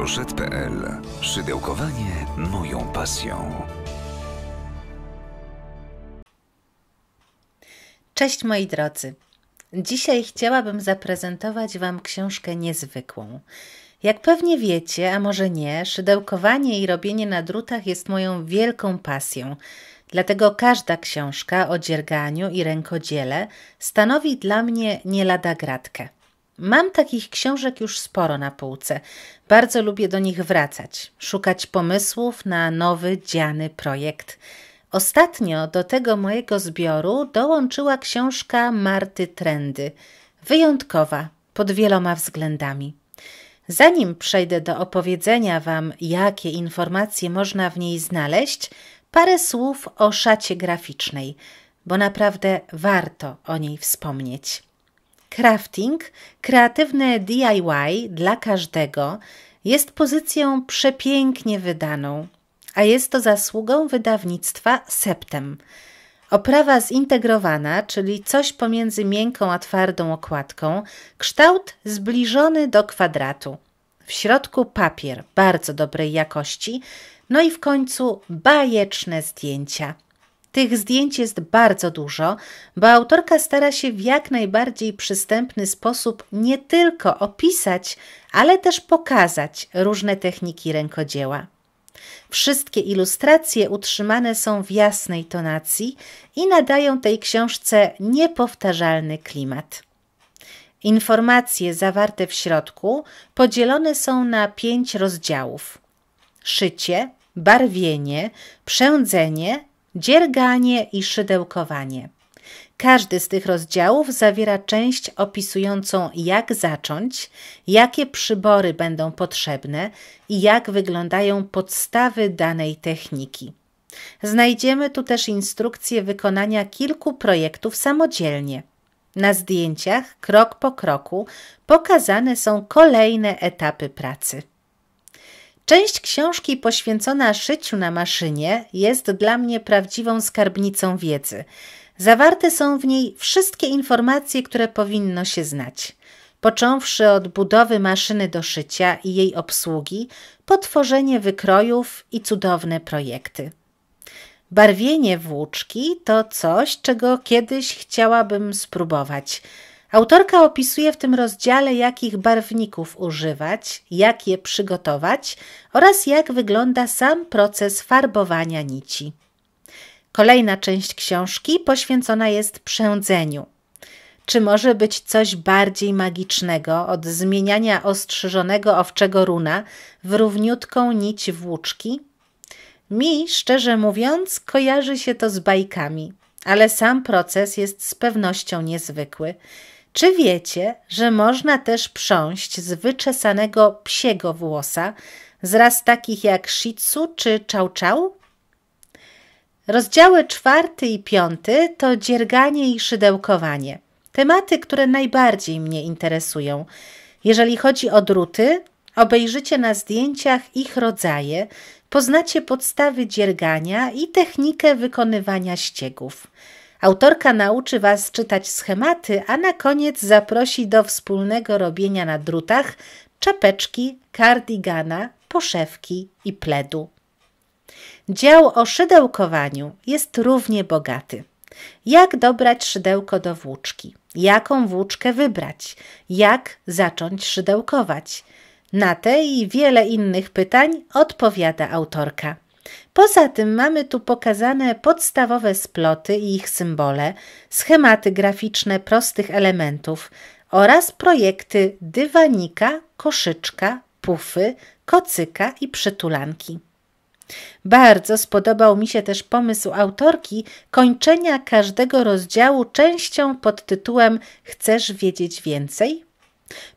Roszet.pl. Szydełkowanie moją pasją. Cześć moi drodzy. Dzisiaj chciałabym zaprezentować Wam książkę niezwykłą. Jak pewnie wiecie, a może nie, szydełkowanie i robienie na drutach jest moją wielką pasją. Dlatego każda książka o dzierganiu i rękodziele stanowi dla mnie nie lada gratkę. Mam takich książek już sporo na półce. Bardzo lubię do nich wracać, szukać pomysłów na nowy, dziany projekt. Ostatnio do tego mojego zbioru dołączyła książka Marty Trendy. Wyjątkowa pod wieloma względami. Zanim przejdę do opowiedzenia Wam, jakie informacje można w niej znaleźć, parę słów o szacie graficznej, bo naprawdę warto o niej wspomnieć. Crafting, kreatywne DIY dla każdego, jest pozycją przepięknie wydaną, a jest to zasługą wydawnictwa Septem. Oprawa zintegrowana, czyli coś pomiędzy miękką a twardą okładką, kształt zbliżony do kwadratu. W środku papier bardzo dobrej jakości, no i w końcu bajeczne zdjęcia. Tych zdjęć jest bardzo dużo, bo autorka stara się w jak najbardziej przystępny sposób nie tylko opisać, ale też pokazać różne techniki rękodzieła. Wszystkie ilustracje utrzymane są w jasnej tonacji i nadają tej książce niepowtarzalny klimat. Informacje zawarte w środku podzielone są na pięć rozdziałów: szycie, barwienie, przędzenie, dzierganie i szydełkowanie. Każdy z tych rozdziałów zawiera część opisującą, jak zacząć, jakie przybory będą potrzebne i jak wyglądają podstawy danej techniki. Znajdziemy tu też instrukcję wykonania kilku projektów samodzielnie. Na zdjęciach, krok po kroku, pokazane są kolejne etapy pracy. Część książki poświęcona szyciu na maszynie jest dla mnie prawdziwą skarbnicą wiedzy. Zawarte są w niej wszystkie informacje, które powinno się znać. Począwszy od budowy maszyny do szycia i jej obsługi, po tworzenie wykrojów i cudowne projekty. Barwienie włóczki to coś, czego kiedyś chciałabym spróbować – Autorka opisuje w tym rozdziale, jakich barwników używać, jak je przygotować oraz jak wygląda sam proces farbowania nici. Kolejna część książki poświęcona jest przędzeniu. Czy może być coś bardziej magicznego od zmieniania ostrzyżonego owczego runa w równiutką nić włóczki? Mi, szczerze mówiąc, kojarzy się to z bajkami, ale sam proces jest z pewnością niezwykły. Czy wiecie, że można też prząść z wyczesanego psiego włosa z ras takich jak shitsu czy chow chow? Rozdziały czwarty i piąty to dzierganie i szydełkowanie. Tematy, które najbardziej mnie interesują. Jeżeli chodzi o druty, obejrzycie na zdjęciach ich rodzaje, poznacie podstawy dziergania i technikę wykonywania ściegów. Autorka nauczy Was czytać schematy, a na koniec zaprosi do wspólnego robienia na drutach czapeczki, kardigana, poszewki i pledu. Dział o szydełkowaniu jest równie bogaty. Jak dobrać szydełko do włóczki? Jaką włóczkę wybrać? Jak zacząć szydełkować? Na te i wiele innych pytań odpowiada autorka. Poza tym mamy tu pokazane podstawowe sploty i ich symbole, schematy graficzne prostych elementów oraz projekty dywanika, koszyczka, pufy, kocyka i przytulanki. Bardzo spodobał mi się też pomysł autorki kończenia każdego rozdziału częścią pod tytułem Chcesz wiedzieć więcej?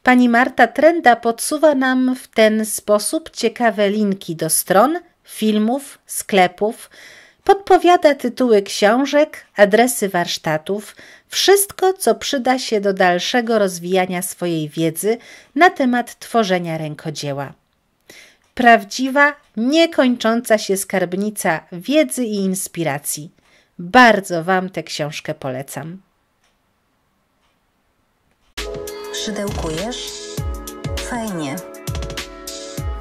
Pani Marta Trenda podsuwa nam w ten sposób ciekawe linki do stron – filmów, sklepów, podpowiada tytuły książek, adresy warsztatów, wszystko, co przyda się do dalszego rozwijania swojej wiedzy na temat tworzenia rękodzieła. Prawdziwa, niekończąca się skarbnica wiedzy i inspiracji. Bardzo Wam tę książkę polecam. Szydełkujesz? Fajnie.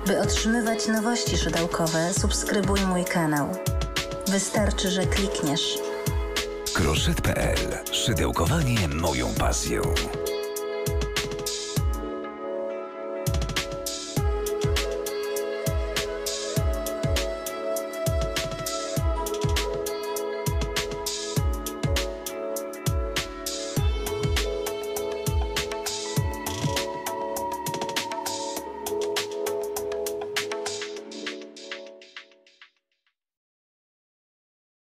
By otrzymywać nowości szydełkowe, subskrybuj mój kanał. Wystarczy, że klikniesz. Kroszet.pl. Szydełkowanie moją pasją.